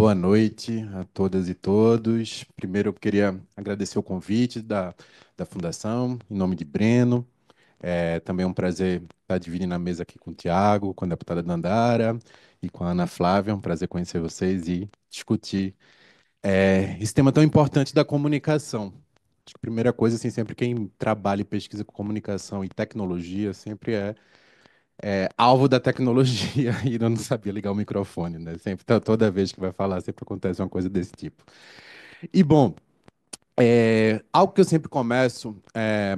Boa noite a todas e todos. Primeiro, eu queria agradecer o convite da, da Fundação, em nome de Breno. É também um prazer estar dividindo a mesa aqui com o Tiago, com a deputada Dandara e com a Ana Flávia. É um prazer conhecer vocês e discutir é, esse tema tão importante da comunicação. Acho que a primeira coisa, assim, sempre quem trabalha e pesquisa com comunicação e tecnologia sempre é é, alvo da tecnologia e eu não sabia ligar o microfone, né? Sempre, toda vez que vai falar, sempre acontece uma coisa desse tipo. E bom, é, algo que eu sempre começo é,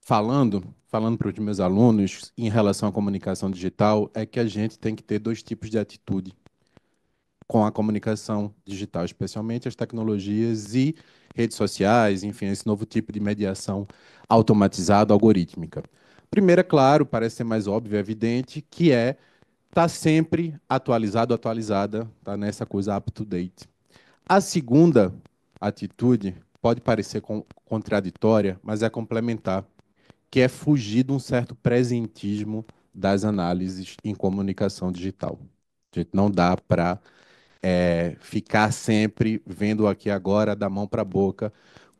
falando, falando para os meus alunos em relação à comunicação digital, é que a gente tem que ter dois tipos de atitude com a comunicação digital, especialmente as tecnologias e redes sociais, enfim, esse novo tipo de mediação automatizada, algorítmica primeira, claro, parece ser mais óbvio, evidente, que é estar tá sempre atualizado, atualizada, tá nessa coisa up to date. A segunda atitude pode parecer contraditória, mas é complementar, que é fugir de um certo presentismo das análises em comunicação digital. A gente não dá para é, ficar sempre vendo aqui agora, da mão para a boca,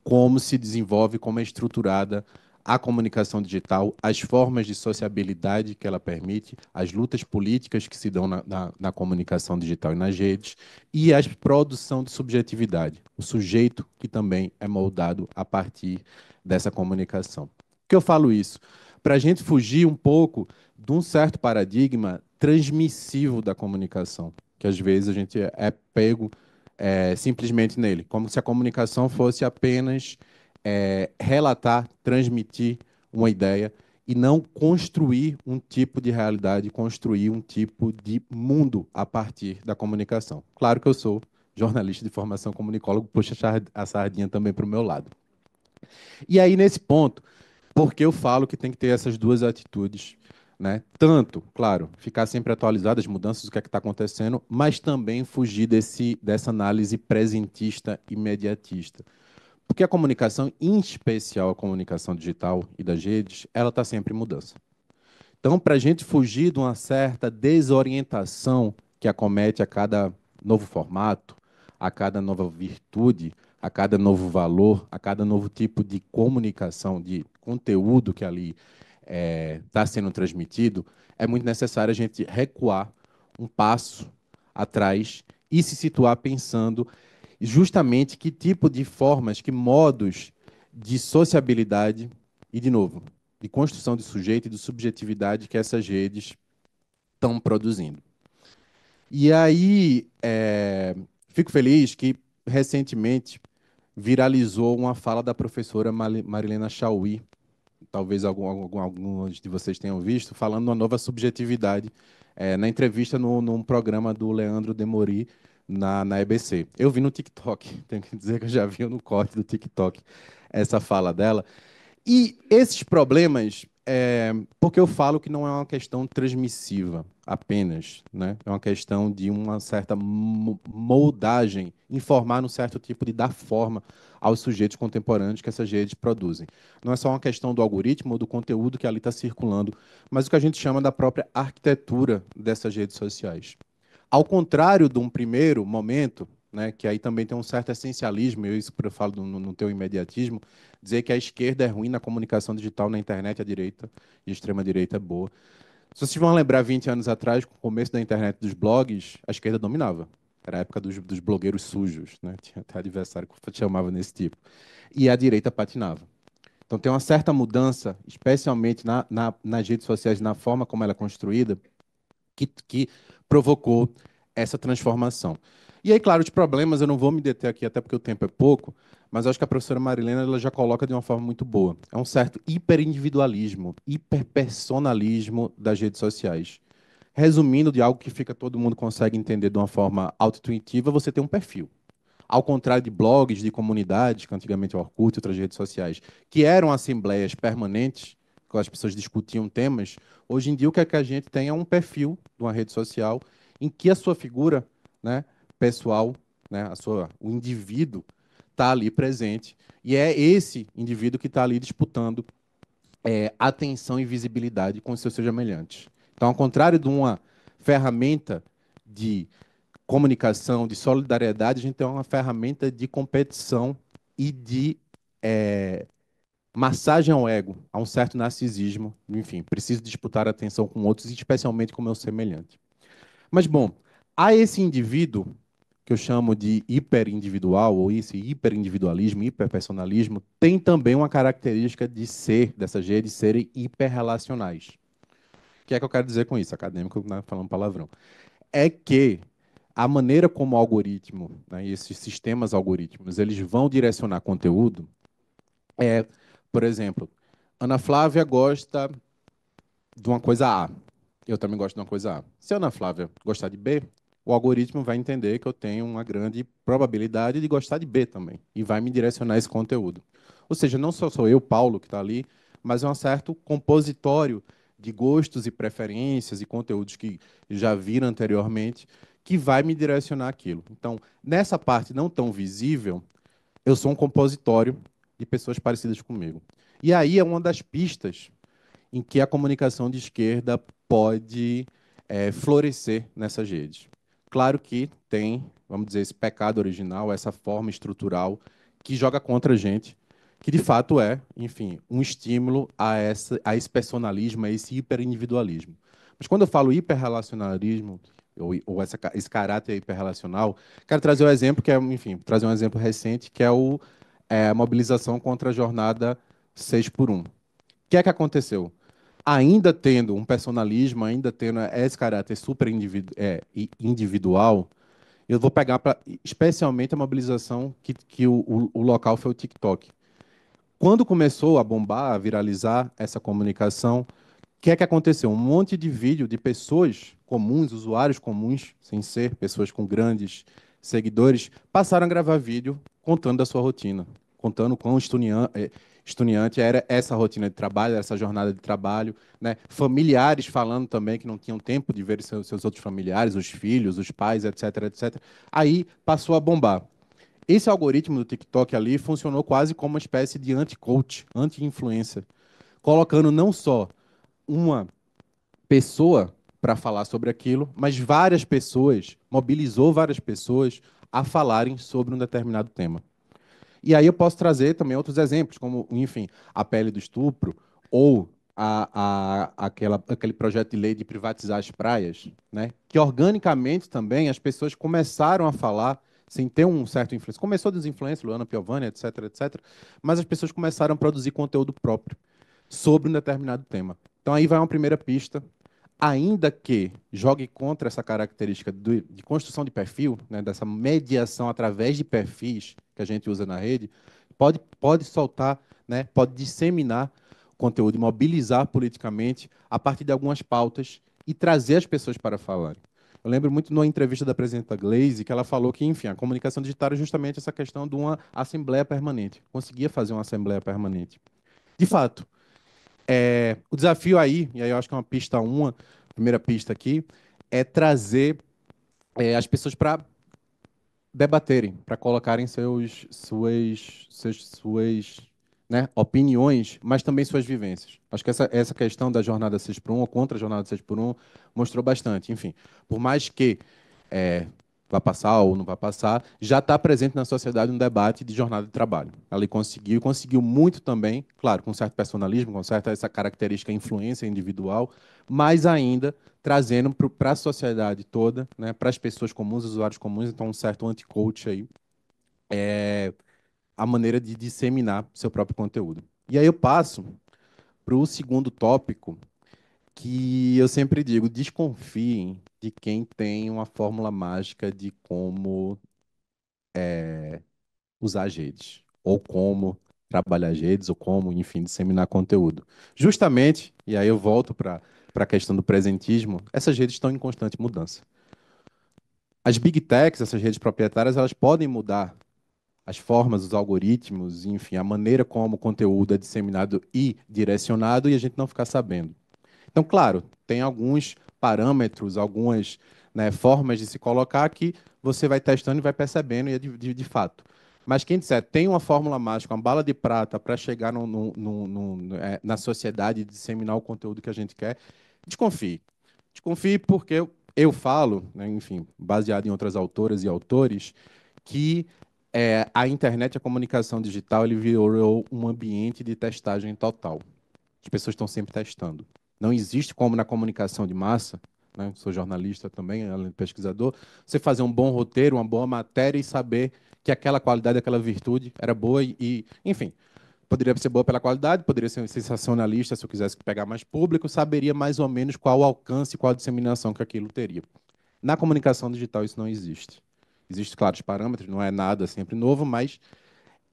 como se desenvolve, como é estruturada a comunicação digital, as formas de sociabilidade que ela permite, as lutas políticas que se dão na, na, na, comunicação digital e nas redes, e a produção de subjetividade, o sujeito que também é moldado a partir dessa comunicação. Por que eu falo isso? Para a gente fugir um pouco de um certo paradigma transmissivo da comunicação, que às vezes a gente é, é pego é, simplesmente nele, como se a comunicação fosse apenas é, relatar, transmitir uma ideia e não construir um tipo de realidade, construir um tipo de mundo a partir da comunicação. Claro que eu sou jornalista de formação comunicólogo, puxa a sardinha também para o meu lado. E aí, nesse ponto, porque eu falo que tem que ter essas duas atitudes, né? Tanto, claro, ficar sempre atualizado as mudanças, o que é está acontecendo, mas também fugir desse, dessa análise presentista e imediatista. Porque a comunicação, em especial a comunicação digital e das redes, ela está sempre em mudança. Então, para a gente fugir de uma certa desorientação que acomete a cada novo formato, a cada nova virtude, a cada novo valor, a cada novo tipo de comunicação, de conteúdo que ali está eh, é, sendo transmitido, é muito necessário a gente recuar um passo atrás e se situar pensando justamente que tipo de formas, que modos de sociabilidade e, de novo, de construção de sujeito e de subjetividade que essas redes estão produzindo. E aí, é, fico feliz que recentemente viralizou uma fala da professora Marilena Chauí, talvez algum, algum, alguns de vocês tenham visto, falando uma nova subjetividade é, na entrevista no, num programa do Leandro Demori, na, na EBC. Eu vi no TikTok, tenho que dizer que eu já vi no corte do TikTok essa fala dela. E esses problemas, é, porque eu falo que não é uma questão transmissiva apenas, né? É uma questão de uma certa moldagem, informar um certo tipo de dar forma aos sujeitos contemporâneos que essas redes produzem. Não é só uma questão do algoritmo ou do conteúdo que ali está circulando, mas o que a gente chama da própria arquitetura dessas redes sociais. Ao contrário de um primeiro momento, né, que aí também tem um certo essencialismo, eu isso que eu falo no, no teu imediatismo, dizer que a esquerda é ruim na comunicação digital, na internet, a é direita e a extrema-direita é boa. Se vocês vão lembrar, 20 anos atrás, com o começo da internet dos blogs, a esquerda dominava. Era a época dos, dos blogueiros sujos, né? tinha até adversário que chamava nesse tipo. E a direita patinava. Então tem uma certa mudança, especialmente na, na, nas redes sociais, na forma como ela é construída, que, que provocou essa transformação. E aí, claro, de problemas eu não vou me deter aqui, até porque o tempo é pouco, mas acho que a professora Marilena ela já coloca de uma forma muito boa. É um certo hiperindividualismo, hiperpersonalismo das redes sociais. Resumindo de algo que fica todo mundo consegue entender de uma forma auto-intuitiva, você tem um perfil. Ao contrário de blogs, de comunidades, que antigamente é o Orkut e outras redes sociais, que eram assembleias permanentes, as pessoas discutiam temas, hoje em dia o que, é que a gente tem é um perfil de uma rede social em que a sua figura né, pessoal, né, a sua, o indivíduo, está ali presente. E é esse indivíduo que está ali disputando é, atenção e visibilidade com seus semelhantes. Então, ao contrário de uma ferramenta de comunicação, de solidariedade, a gente tem uma ferramenta de competição e de é, massagem ao ego, a um certo narcisismo, enfim, preciso disputar atenção com outros, especialmente com meu semelhante. Mas, bom, a esse indivíduo, que eu chamo de hiperindividual, ou esse hiperindividualismo, hiperpersonalismo, tem também uma característica de ser, dessa G, de serem hiperrelacionais. O que é que eu quero dizer com isso? Acadêmico né, falando palavrão. É que a maneira como o algoritmo, né, esses sistemas algoritmos, eles vão direcionar conteúdo é por exemplo, Ana Flávia gosta de uma coisa A. Eu também gosto de uma coisa A. Se a Ana Flávia gostar de B, o algoritmo vai entender que eu tenho uma grande probabilidade de gostar de B também e vai me direcionar esse conteúdo. Ou seja, não só sou eu, Paulo, que está ali, mas é um certo compositório de gostos e preferências e conteúdos que já viram anteriormente que vai me direcionar aquilo. Então, nessa parte não tão visível, eu sou um compositório de pessoas parecidas comigo. E aí é uma das pistas em que a comunicação de esquerda pode é, florescer nessas redes. Claro que tem, vamos dizer, esse pecado original, essa forma estrutural que joga contra a gente, que de fato é, enfim, um estímulo a, essa, a esse personalismo, a esse hiperindividualismo. Mas quando eu falo hiperrelacionalismo, ou, ou essa, esse caráter hiperrelacional, quero trazer um exemplo que é, enfim, trazer um exemplo recente, que é o é, a mobilização contra a jornada 6 por 1. O que é que aconteceu? Ainda tendo um personalismo, ainda tendo esse caráter super individu é, individual, eu vou pegar pra, especialmente a mobilização que, que o, o, o local foi o TikTok. Quando começou a bombar, a viralizar essa comunicação, o que é que aconteceu? Um monte de vídeo de pessoas comuns, usuários comuns, sem ser pessoas com grandes seguidores, passaram a gravar vídeo contando da sua rotina, contando quão eh, estuniante era essa rotina de trabalho, essa jornada de trabalho, né? familiares falando também que não tinham tempo de ver seus, outros familiares, os filhos, os pais, etc, etc. Aí passou a bombar. Esse algoritmo do TikTok ali funcionou quase como uma espécie de anti-coach, anti-influencer, colocando não só uma pessoa para falar sobre aquilo, mas várias pessoas, mobilizou várias pessoas a falarem sobre um determinado tema. E aí eu posso trazer também outros exemplos, como, enfim, a pele do estupro ou a, a, aquela, aquele projeto de lei de privatizar as praias, né? que organicamente também as pessoas começaram a falar sem ter um certo influência. Começou a desinfluência, Luana Piovani, etc, etc, mas as pessoas começaram a produzir conteúdo próprio sobre um determinado tema. Então aí vai uma primeira pista ainda que jogue contra essa característica de, de construção de perfil, né, dessa mediação através de perfis que a gente usa na rede, pode, pode soltar, né, pode disseminar conteúdo, mobilizar politicamente a partir de algumas pautas e trazer as pessoas para falarem. Eu lembro muito numa entrevista da presidenta Glaze que ela falou que, enfim, a comunicação digital era justamente essa questão de uma assembleia permanente. Conseguia fazer uma assembleia permanente. De fato, é, o desafio aí, e aí eu acho que é uma pista uma, primeira pista aqui, é trazer é, as pessoas para debaterem, para colocarem seus, suas, seus, suas né, opiniões, mas também suas vivências. Acho que essa, essa questão da jornada 6 por 1 ou contra a jornada 6 por 1 mostrou bastante. Enfim, por mais que é, vai passar ou não vai passar, já está presente na sociedade um debate de jornada de trabalho. Ela conseguiu, conseguiu muito também, claro, com certo personalismo, com certa essa característica influência individual, mas ainda trazendo para a sociedade toda, né, para as pessoas comuns, usuários comuns, então um certo anti-coach aí, é, a maneira de disseminar seu próprio conteúdo. E aí eu passo para o segundo tópico, que eu sempre digo, desconfiem de quem tem uma fórmula mágica de como é, usar redes, ou como trabalhar redes, ou como, enfim, disseminar conteúdo. Justamente, e aí eu volto para a questão do presentismo, essas redes estão em constante mudança. As big techs, essas redes proprietárias, elas podem mudar as formas, os algoritmos, enfim, a maneira como o conteúdo é disseminado e direcionado e a gente não ficar sabendo. Então, claro, tem alguns parâmetros, algumas né, formas de se colocar que você vai testando e vai percebendo, e é de, de, de fato. Mas quem disser tem uma fórmula mágica, uma bala de prata para chegar no, no, no, é, na sociedade e disseminar o conteúdo que a gente quer, desconfie. Desconfie porque eu, eu falo, né, enfim, baseado em outras autoras e autores, que é, a internet, a comunicação digital, ele virou um ambiente de testagem total. As pessoas estão sempre testando. Não existe como na comunicação de massa, né? sou jornalista também, além de pesquisador, você fazer um bom roteiro, uma boa matéria e saber que aquela qualidade, aquela virtude era boa e, enfim, poderia ser boa pela qualidade, poderia ser sensacionalista se eu quisesse pegar mais público, saberia mais ou menos qual o alcance, qual a disseminação que aquilo teria. Na comunicação digital isso não existe. Existem os parâmetros, não é nada sempre novo, mas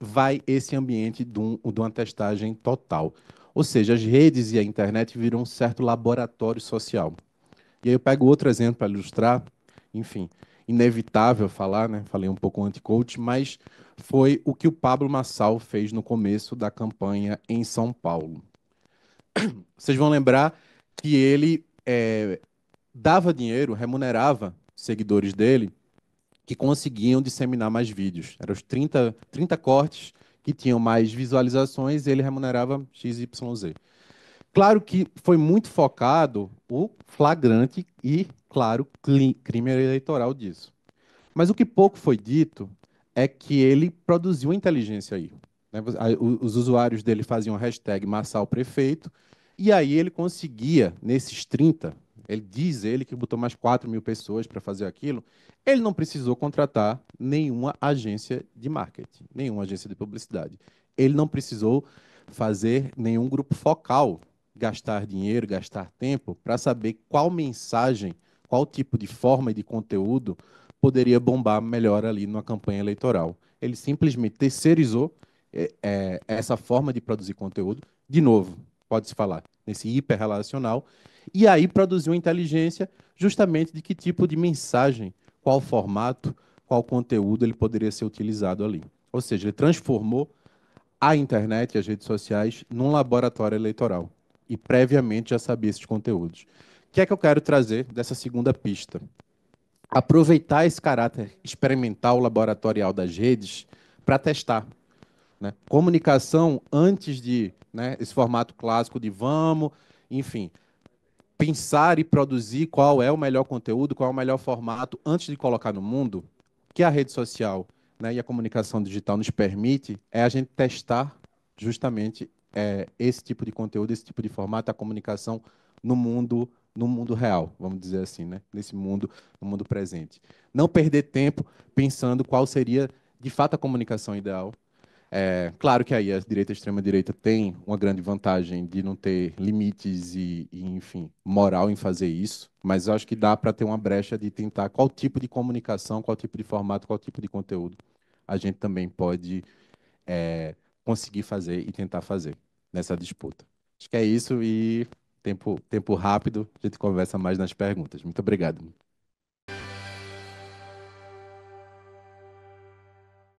vai esse ambiente de, um, de uma testagem total. Ou seja, as redes e a internet viram um certo laboratório social. E aí eu pego outro exemplo para ilustrar, enfim, inevitável falar, né? Falei um pouco anti-coach, mas foi o que o Pablo Massal fez no começo da campanha em São Paulo. Vocês vão lembrar que ele é, dava dinheiro, remunerava seguidores dele que conseguiam disseminar mais vídeos. Eram os 30, 30 cortes que tinham mais visualizações, ele remunerava XYZ. Claro que foi muito focado o flagrante e, claro, crime eleitoral disso. Mas o que pouco foi dito é que ele produziu inteligência aí. Né? Os usuários dele faziam hashtag Massal Prefeito e aí ele conseguia, nesses 30, ele diz ele que botou mais 4 mil pessoas para fazer aquilo, ele não precisou contratar nenhuma agência de marketing, nenhuma agência de publicidade. Ele não precisou fazer nenhum grupo focal, gastar dinheiro, gastar tempo para saber qual mensagem, qual tipo de forma e de conteúdo poderia bombar melhor ali numa campanha eleitoral. Ele simplesmente terceirizou é, é, essa forma de produzir conteúdo, de novo, pode-se falar, nesse hiperrelacional, e aí produziu inteligência justamente de que tipo de mensagem, qual formato, qual conteúdo ele poderia ser utilizado ali. Ou seja, ele transformou a internet e as redes sociais num laboratório eleitoral e previamente já sabia esses conteúdos. O que é que eu quero trazer dessa segunda pista? Aproveitar esse caráter experimental laboratorial das redes para testar. Né? Comunicação, antes de né? Esse formato clássico de vamos, enfim, pensar e produzir qual é o melhor conteúdo, qual é o melhor formato antes de colocar no mundo, que a rede social né, e a comunicação digital nos permite é a gente testar justamente é, esse tipo de conteúdo, esse tipo de formato, a comunicação no mundo no mundo real, vamos dizer assim, né? Nesse mundo, no mundo presente. Não perder tempo pensando qual seria de fato a comunicação ideal é, claro que aí a direita e a extrema-direita tem uma grande vantagem de não ter limites e, e enfim, moral em fazer isso, mas eu acho que dá para ter uma brecha de tentar qual tipo de comunicação, qual tipo de formato, qual tipo de conteúdo a gente também pode é, conseguir fazer e tentar fazer nessa disputa. Acho que é isso e tempo, tempo rápido, a gente conversa mais nas perguntas. Muito obrigado.